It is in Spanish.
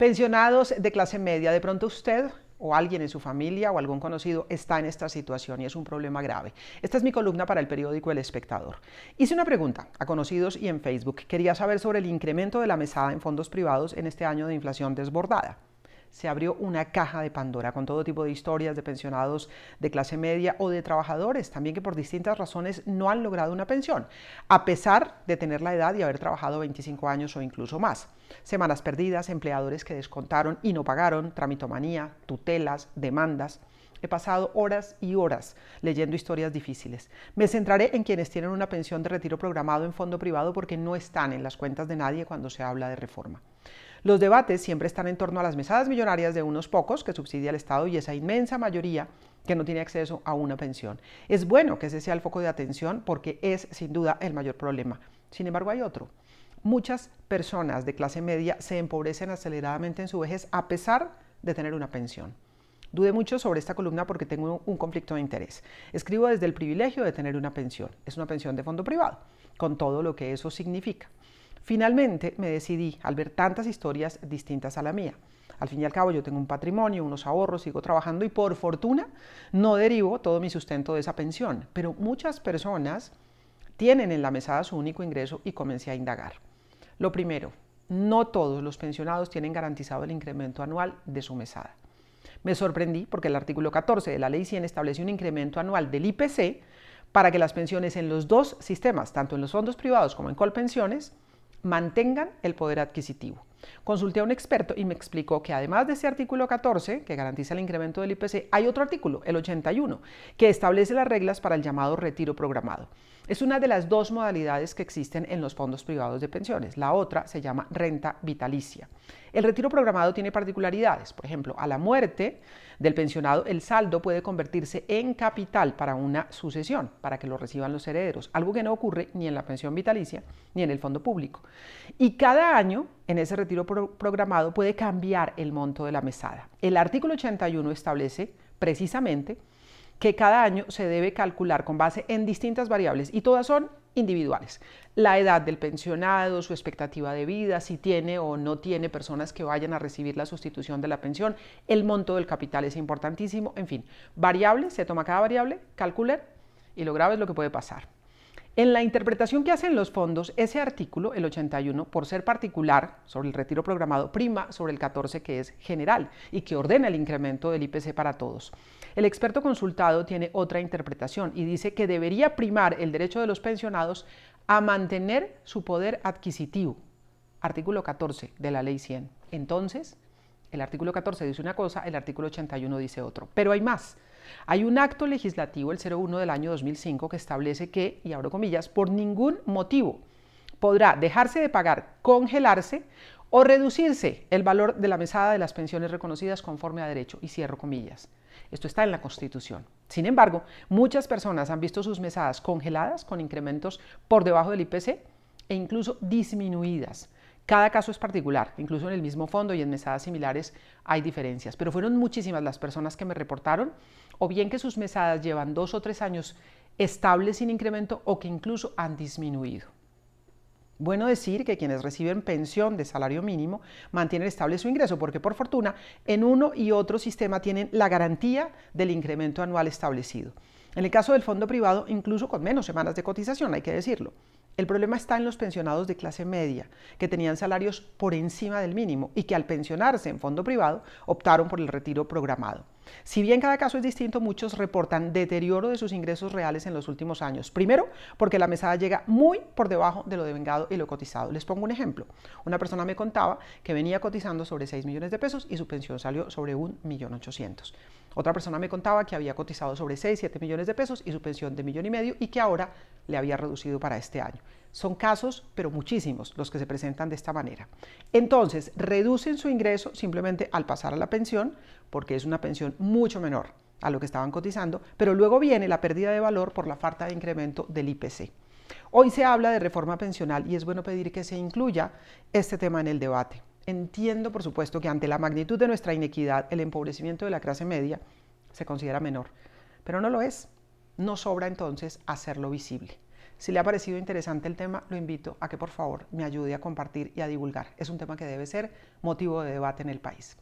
Pensionados de clase media, de pronto usted o alguien en su familia o algún conocido está en esta situación y es un problema grave. Esta es mi columna para el periódico El Espectador. Hice una pregunta a conocidos y en Facebook. Quería saber sobre el incremento de la mesada en fondos privados en este año de inflación desbordada se abrió una caja de Pandora con todo tipo de historias de pensionados de clase media o de trabajadores también que por distintas razones no han logrado una pensión, a pesar de tener la edad y haber trabajado 25 años o incluso más. Semanas perdidas, empleadores que descontaron y no pagaron, tramitomanía, tutelas, demandas. He pasado horas y horas leyendo historias difíciles. Me centraré en quienes tienen una pensión de retiro programado en fondo privado porque no están en las cuentas de nadie cuando se habla de reforma. Los debates siempre están en torno a las mesadas millonarias de unos pocos que subsidia el Estado y esa inmensa mayoría que no tiene acceso a una pensión. Es bueno que ese sea el foco de atención porque es sin duda el mayor problema. Sin embargo, hay otro. Muchas personas de clase media se empobrecen aceleradamente en su vejez a pesar de tener una pensión. Dudé mucho sobre esta columna porque tengo un conflicto de interés. Escribo desde el privilegio de tener una pensión. Es una pensión de fondo privado, con todo lo que eso significa. Finalmente me decidí al ver tantas historias distintas a la mía. Al fin y al cabo yo tengo un patrimonio, unos ahorros, sigo trabajando y por fortuna no derivo todo mi sustento de esa pensión. Pero muchas personas tienen en la mesada su único ingreso y comencé a indagar. Lo primero, no todos los pensionados tienen garantizado el incremento anual de su mesada. Me sorprendí porque el artículo 14 de la Ley 100 establece un incremento anual del IPC para que las pensiones en los dos sistemas, tanto en los fondos privados como en Colpensiones, mantengan el poder adquisitivo. Consulté a un experto y me explicó que además de ese artículo 14, que garantiza el incremento del IPC, hay otro artículo, el 81, que establece las reglas para el llamado retiro programado. Es una de las dos modalidades que existen en los fondos privados de pensiones. La otra se llama renta vitalicia. El retiro programado tiene particularidades. Por ejemplo, a la muerte del pensionado, el saldo puede convertirse en capital para una sucesión, para que lo reciban los herederos, algo que no ocurre ni en la pensión vitalicia ni en el fondo público. Y cada año en ese retiro programado puede cambiar el monto de la mesada. El artículo 81 establece precisamente que cada año se debe calcular con base en distintas variables y todas son individuales. La edad del pensionado, su expectativa de vida, si tiene o no tiene personas que vayan a recibir la sustitución de la pensión, el monto del capital es importantísimo, en fin, variables, se toma cada variable, calcular, y lo grave es lo que puede pasar. En la interpretación que hacen los fondos, ese artículo, el 81, por ser particular sobre el retiro programado, prima sobre el 14 que es general y que ordena el incremento del IPC para todos. El experto consultado tiene otra interpretación y dice que debería primar el derecho de los pensionados a mantener su poder adquisitivo. Artículo 14 de la Ley 100. Entonces, el artículo 14 dice una cosa, el artículo 81 dice otro. Pero hay más. Hay un acto legislativo, el 01 del año 2005, que establece que, y abro comillas, por ningún motivo podrá dejarse de pagar, congelarse o reducirse el valor de la mesada de las pensiones reconocidas conforme a derecho. Y cierro comillas. Esto está en la Constitución. Sin embargo, muchas personas han visto sus mesadas congeladas con incrementos por debajo del IPC e incluso disminuidas. Cada caso es particular, incluso en el mismo fondo y en mesadas similares hay diferencias, pero fueron muchísimas las personas que me reportaron, o bien que sus mesadas llevan dos o tres años estables sin incremento o que incluso han disminuido. Bueno decir que quienes reciben pensión de salario mínimo mantienen estable su ingreso porque por fortuna en uno y otro sistema tienen la garantía del incremento anual establecido. En el caso del fondo privado, incluso con menos semanas de cotización, hay que decirlo. El problema está en los pensionados de clase media, que tenían salarios por encima del mínimo y que al pensionarse en fondo privado optaron por el retiro programado. Si bien cada caso es distinto, muchos reportan deterioro de sus ingresos reales en los últimos años. Primero, porque la mesada llega muy por debajo de lo devengado y lo cotizado. Les pongo un ejemplo. Una persona me contaba que venía cotizando sobre 6 millones de pesos y su pensión salió sobre 1.800.000. Otra persona me contaba que había cotizado sobre 6, 7 millones de pesos y su pensión de millón y medio y que ahora le había reducido para este año. Son casos, pero muchísimos, los que se presentan de esta manera. Entonces, reducen su ingreso simplemente al pasar a la pensión, porque es una pensión mucho menor a lo que estaban cotizando, pero luego viene la pérdida de valor por la falta de incremento del IPC. Hoy se habla de reforma pensional y es bueno pedir que se incluya este tema en el debate. Entiendo, por supuesto, que ante la magnitud de nuestra inequidad, el empobrecimiento de la clase media se considera menor, pero no lo es. No sobra entonces hacerlo visible. Si le ha parecido interesante el tema, lo invito a que por favor me ayude a compartir y a divulgar. Es un tema que debe ser motivo de debate en el país.